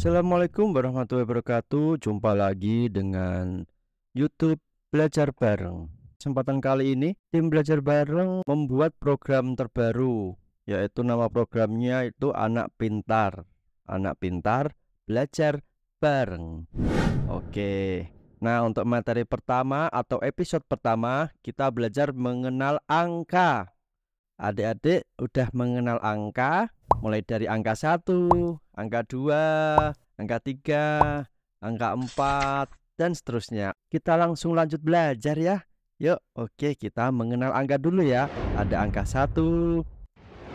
Assalamualaikum warahmatullahi wabarakatuh. Jumpa lagi dengan YouTube Belajar Bareng. Kesempatan kali ini, tim Belajar Bareng membuat program terbaru, yaitu nama programnya itu Anak Pintar. Anak Pintar Belajar Bareng. Oke. Nah, untuk materi pertama atau episode pertama, kita belajar mengenal angka. Adik-adik udah mengenal angka? mulai dari angka 1, angka 2, angka 3, angka 4 dan seterusnya. Kita langsung lanjut belajar ya. Yuk, oke kita mengenal angka dulu ya. Ada angka 1,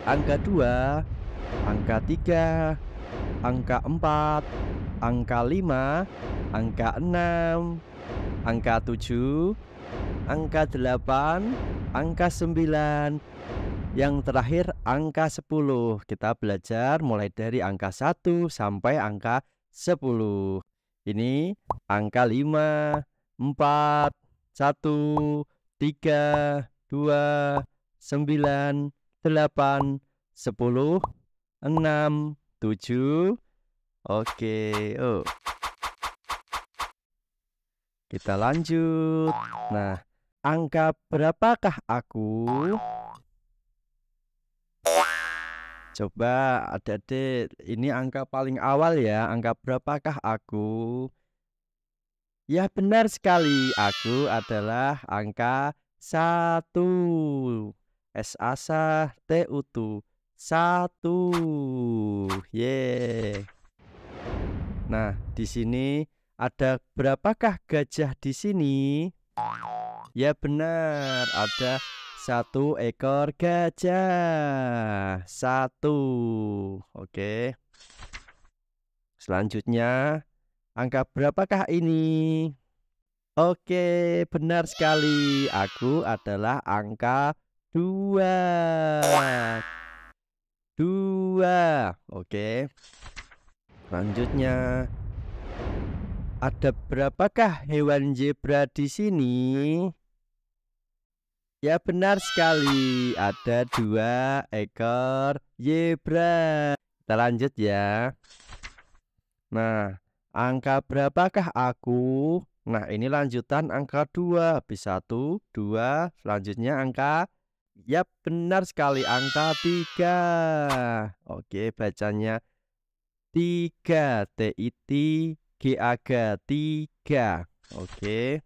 angka 2, angka 3, angka 4, angka 5, angka 6, angka 7, angka 8, angka 9, yang terakhir angka 10. Kita belajar mulai dari angka 1 sampai angka 10. Ini angka 5, 4, 1, 3, 2, 9, 8, 10, 6, 7. Oke, oh. Kita lanjut. Nah, angka berapakah aku? Coba adik-adik, ini angka paling awal ya. Angka berapakah aku? Ya benar sekali, aku adalah angka satu. S A S T U T satu. Yeah. Nah, di sini ada berapakah gajah di sini? Ya benar, ada satu ekor gajah. Satu. Oke. Selanjutnya, angka berapakah ini? Oke, benar sekali. Aku adalah angka dua. Dua. Oke. Selanjutnya, ada berapakah hewan zebra di sini? Ya benar sekali, ada dua ekor zebra. Kita lanjut ya. Nah, angka berapakah aku? Nah, ini lanjutan angka 2. Habis 1, 2, selanjutnya angka Ya benar sekali, angka 3. Oke, bacanya 3 T I T G A G 3. Oke.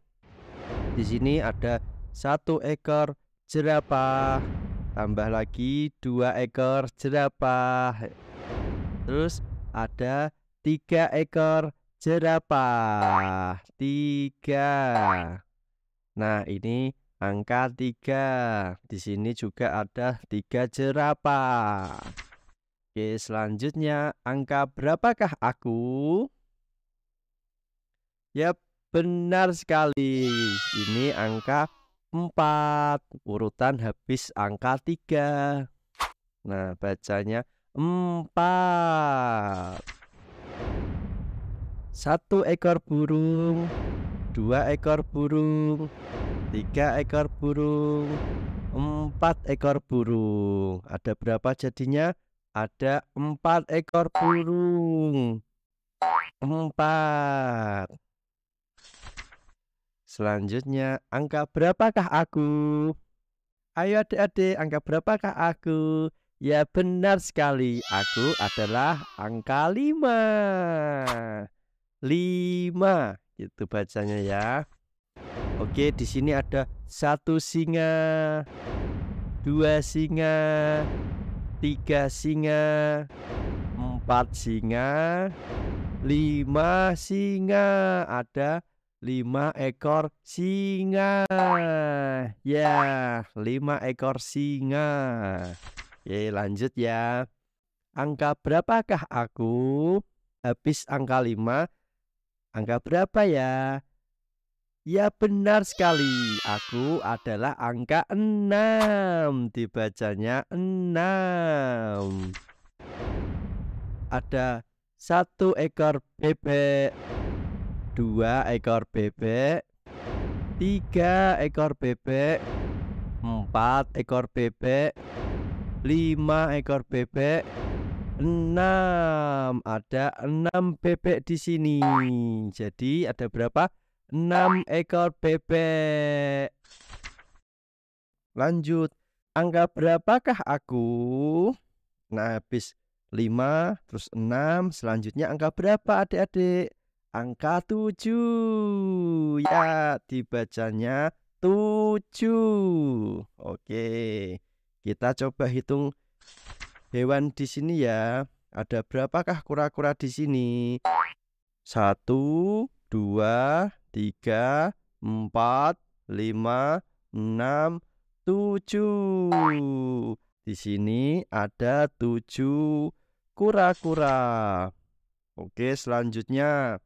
Di sini ada satu ekor jerapah tambah lagi dua ekor jerapah terus ada tiga ekor jerapah tiga nah ini angka tiga di sini juga ada tiga jerapah Oke, selanjutnya angka berapakah aku? Yap, benar sekali. Ini angka 4. Urutan habis angka 3. Nah, bacanya 4. Satu ekor burung, dua ekor burung, tiga ekor burung, empat ekor burung. Ada berapa jadinya? Ada empat ekor burung. Empat. Selanjutnya, angka berapakah aku? Ayo adik-adik, angka berapakah aku? Ya benar sekali, aku adalah angka 5. 5 gitu bacanya ya. Oke, di sini ada satu singa, dua singa, tiga singa, empat singa, lima singa. Ada 5 ekor singa. Ya, yeah, 5 ekor singa. Ye, lanjut ya. Angka berapakah aku? Habis angka 5. Angka berapa ya? Ya benar sekali. Aku adalah angka 6. Dibacanya 6. Ada satu ekor bebek dua ekor bebek, tiga ekor bebek, empat ekor bebek, lima ekor bebek, enam. Ada enam bebek di sini. Jadi ada berapa? Enam ekor bebek. Lanjut. Angka berapakah aku? Nah, habis 5, terus 6, selanjutnya angka berapa adik-adik? angka 7 ya dibacanya 7 oke kita coba hitung hewan di sini ya ada berapakah kura-kura di sini Satu, dua, tiga, empat, lima, enam, 7 di sini ada 7 kura-kura Oke selanjutnya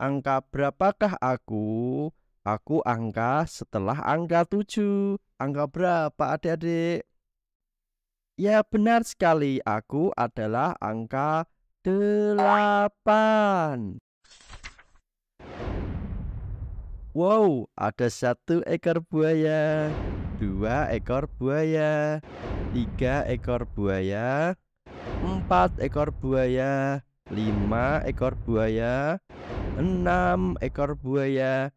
Angka berapakah aku? Aku angka setelah angka 7. Angka berapa adik-adik? Ya benar sekali, aku adalah angka 8. Wow, ada satu ekor buaya, dua ekor buaya, tiga ekor buaya, empat ekor buaya, lima ekor buaya, enam ekor buaya,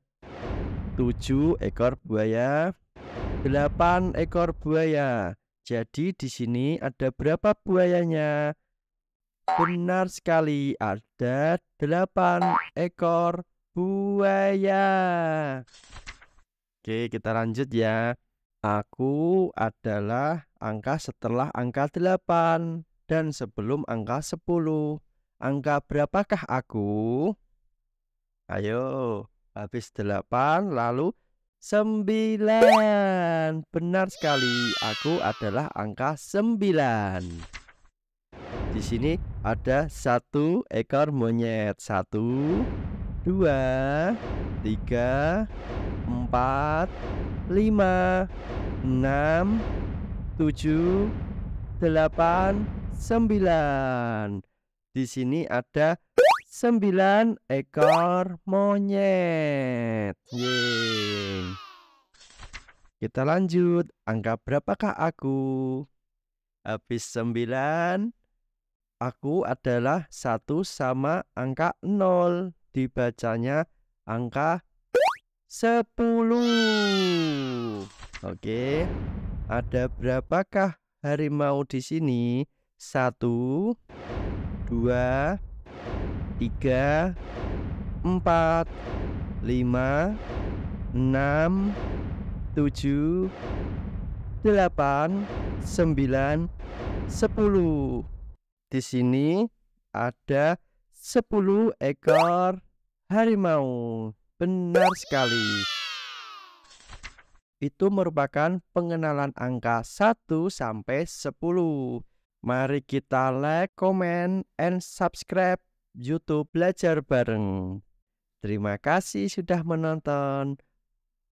7 ekor buaya, 8 ekor buaya. Jadi di sini ada berapa buayanya? Benar sekali, ada 8 ekor buaya. Oke, kita lanjut ya. Aku adalah angka setelah angka 8 dan sebelum angka 10. Angka berapakah aku? Ayo, habis delapan lalu sembilan Benar sekali, aku adalah angka sembilan Di sini ada satu ekor monyet. Satu, dua, tiga, empat, lima, enam, tujuh, delapan, sembilan. Di sini ada sembilan ekor monyet. Yeay. Kita lanjut. Angka berapakah aku? Habis sembilan, aku adalah satu sama angka nol. Dibacanya angka sepuluh. Oke. Ada berapakah harimau di sini? Satu, dua, 3 tiga, empat, lima, enam, tujuh, delapan, sembilan, sepuluh. Di sini ada sepuluh ekor harimau. Benar sekali. Itu merupakan pengenalan angka 1 sampai 10. Mari kita like, comment, and subscribe YouTube Belajar Bareng. Terima kasih sudah menonton.